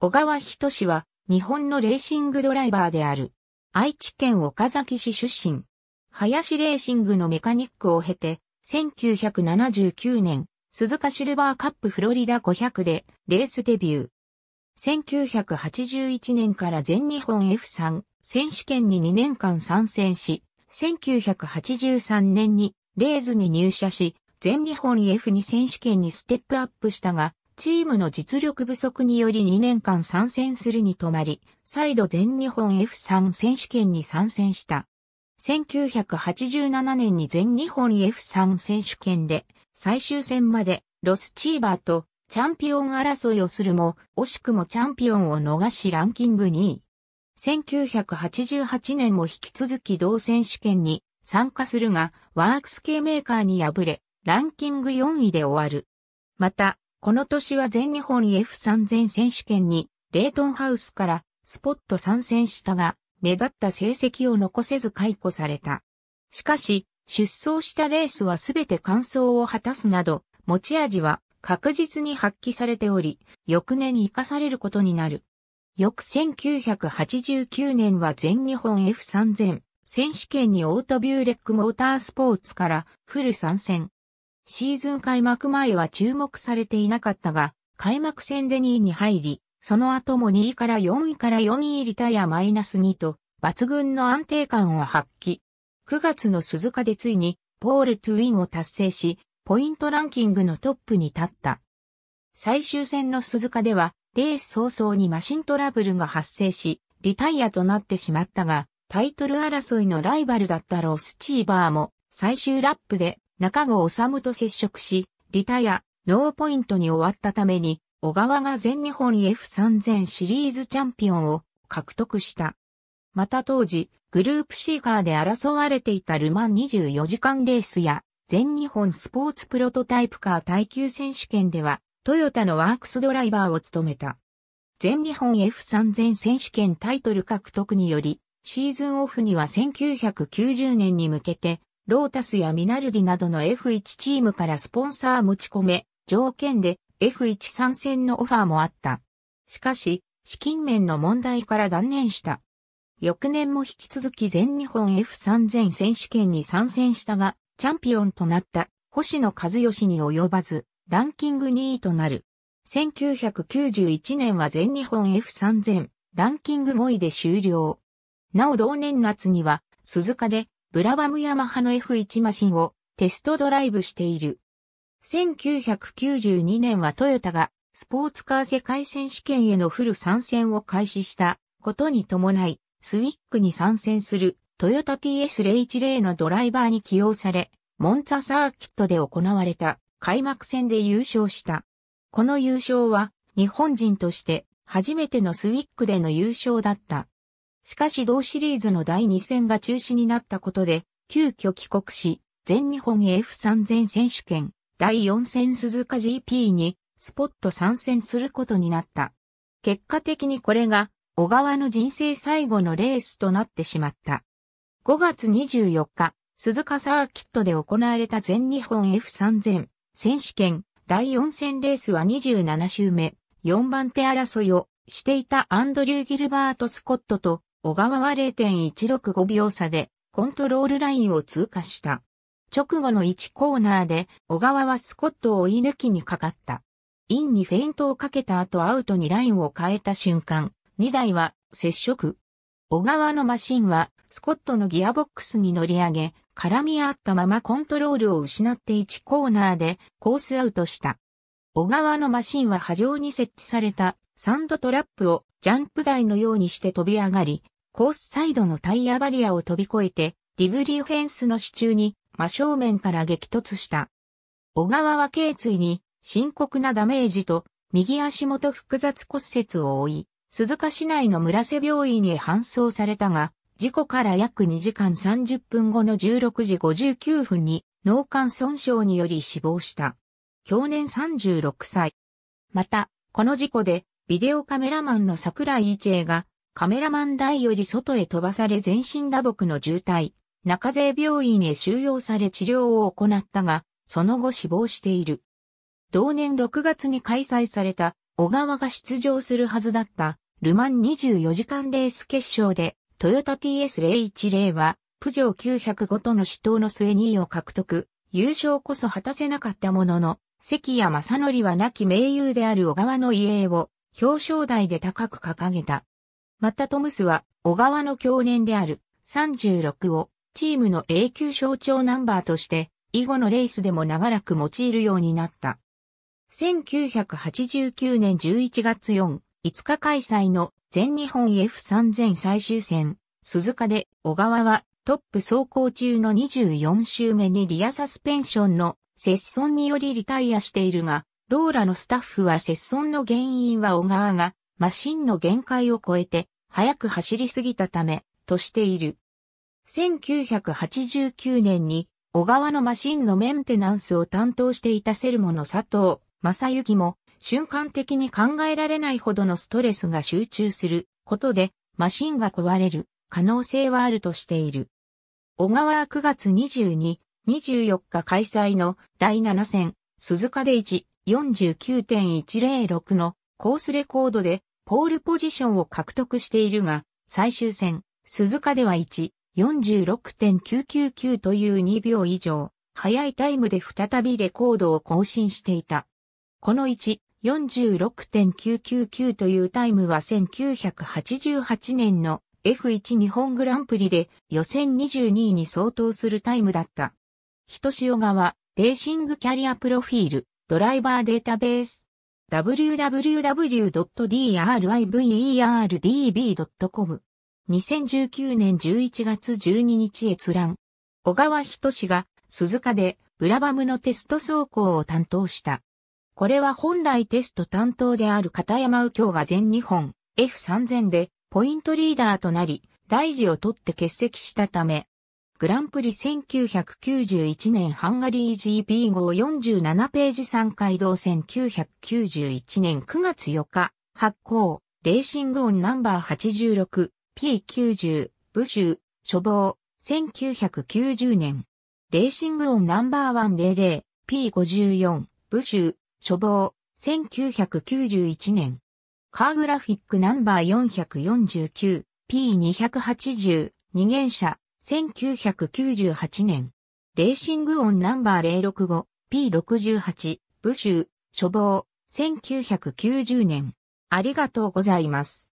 小川仁志は日本のレーシングドライバーである。愛知県岡崎市出身。林レーシングのメカニックを経て、1979年、鈴鹿シルバーカップフロリダ500でレースデビュー。1981年から全日本 F3 選手権に2年間参戦し、1983年にレーズに入社し、全日本 F2 選手権にステップアップしたが、チームの実力不足により2年間参戦するに止まり、再度全日本 F3 選手権に参戦した。1987年に全日本 F3 選手権で最終戦までロスチーバーとチャンピオン争いをするも、惜しくもチャンピオンを逃しランキング2位。1988年も引き続き同選手権に参加するが、ワークス系メーカーに敗れ、ランキング4位で終わる。また、この年は全日本 F3000 選手権にレイトンハウスからスポット参戦したが、目立った成績を残せず解雇された。しかし、出走したレースはすべて完走を果たすなど、持ち味は確実に発揮されており、翌年に生かされることになる。翌1989年は全日本 F3000 選手権にオートビューレックモータースポーツからフル参戦。シーズン開幕前は注目されていなかったが、開幕戦で2位に入り、その後も2位から4位から4位リタイアマイナス2と、抜群の安定感を発揮。9月の鈴鹿でついに、ポールトゥウィンを達成し、ポイントランキングのトップに立った。最終戦の鈴鹿では、レース早々にマシントラブルが発生し、リタイアとなってしまったが、タイトル争いのライバルだったロスチーバーも、最終ラップで中郷治と接触し、リタやノーポイントに終わったために、小川が全日本 F3000 シリーズチャンピオンを獲得した。また当時、グループシーカーで争われていたルマン24時間レースや、全日本スポーツプロトタイプカー耐久選手権では、トヨタのワークスドライバーを務めた。全日本 F3000 選手権タイトル獲得により、シーズンオフには1990年に向けて、ロータスやミナルディなどの F1 チームからスポンサー持ち込め、条件で F1 参戦のオファーもあった。しかし、資金面の問題から断念した。翌年も引き続き全日本 F3000 選手権に参戦したが、チャンピオンとなった星野和義に及ばず、ランキング2位となる。1991年は全日本 F3000 ランキング5位で終了。なお同年夏には鈴鹿でブラバムヤマハの F1 マシンをテストドライブしている。1992年はトヨタがスポーツカー世界選手権へのフル参戦を開始したことに伴い、スウィックに参戦するトヨタ TS010 のドライバーに起用され、モンツァサーキットで行われた開幕戦で優勝した。この優勝は日本人として初めてのスウィックでの優勝だった。しかし同シリーズの第2戦が中止になったことで、急遽帰国し、全日本 F3000 選手権第4戦鈴鹿 GP にスポット参戦することになった。結果的にこれが小川の人生最後のレースとなってしまった。5月24日、鈴鹿サーキットで行われた全日本 F3000 選手権第4戦レースは27周目、4番手争いをしていたアンドリュー・ギルバート・スコットと小川は0.165秒差でコントロールラインを通過した。直後の1コーナーで小川はスコットを追い抜きにかかった。インにフェイントをかけた後アウトにラインを変えた瞬間、2台は接触。小川のマシンはスコットのギアボックスに乗り上げ、絡み合ったままコントロールを失って1コーナーでコースアウトした。小川のマシンは波状に設置されたサンドトラップをジャンプ台のようにして飛び上がり、コースサイドのタイヤバリアを飛び越えて、ディブリーフェンスの支柱に真正面から激突した。小川は頸椎に深刻なダメージと右足元複雑骨折を負い、鈴鹿市内の村瀬病院へ搬送されたが、事故から約2時間30分後の16時59分に脳幹損傷により死亡した。去年36歳。また、この事故でビデオカメラマンの桜井一恵がカメラマン台より外へ飛ばされ全身打撲の重体、中瀬病院へ収容され治療を行ったが、その後死亡している。同年6月に開催された、小川が出場するはずだった、ルマン24時間レース決勝で、トヨタ TS010 は、プジョー905との死闘の末2位を獲得、優勝こそ果たせなかったものの、関谷正則は亡き盟友である小川の遺影を表彰台で高く掲げた。またトムスは、小川の教年である36を、チームの永久象徴ナンバーとして、以後のレースでも長らく用いるようになった。1989年11月4、5日開催の全日本 F3000 最終戦、鈴鹿で小川はトップ走行中の24周目にリアサスペンションの接損によりリタイアしているが、ローラのスタッフは接損の原因は小川がマシンの限界を超えて早く走りすぎたため、としている。1989年に、小川のマシンのメンテナンスを担当していたセルモの佐藤正幸も、瞬間的に考えられないほどのストレスが集中することで、マシンが壊れる可能性はあるとしている。小川は9月22、24日開催の第7戦、鈴鹿で1、49.106のコースレコードでポールポジションを獲得しているが、最終戦、鈴鹿では1、46.999という2秒以上、早いタイムで再びレコードを更新していた。この1、46.999というタイムは1988年の F1 日本グランプリで予選22位に相当するタイムだった。人が川、レーシングキャリアプロフィール、ドライバーデータベース、www.driverdb.com。2019年11月12日閲覧。小川仁が鈴鹿でブラバムのテスト走行を担当した。これは本来テスト担当である片山右京が全日本 F3000 でポイントリーダーとなり、大事を取って欠席したため、グランプリ1991年ハンガリー GP 号47ページ3回道1991年9月4日発行レーシングオンナンバー 86P90 部州処方1990年レーシングオンナンバー 100P54 部州処方1991年カーグラフィックナンバー 449P280 二元車1998年、レーシングオンナンバー 065P68 部州、処方1990年。ありがとうございます。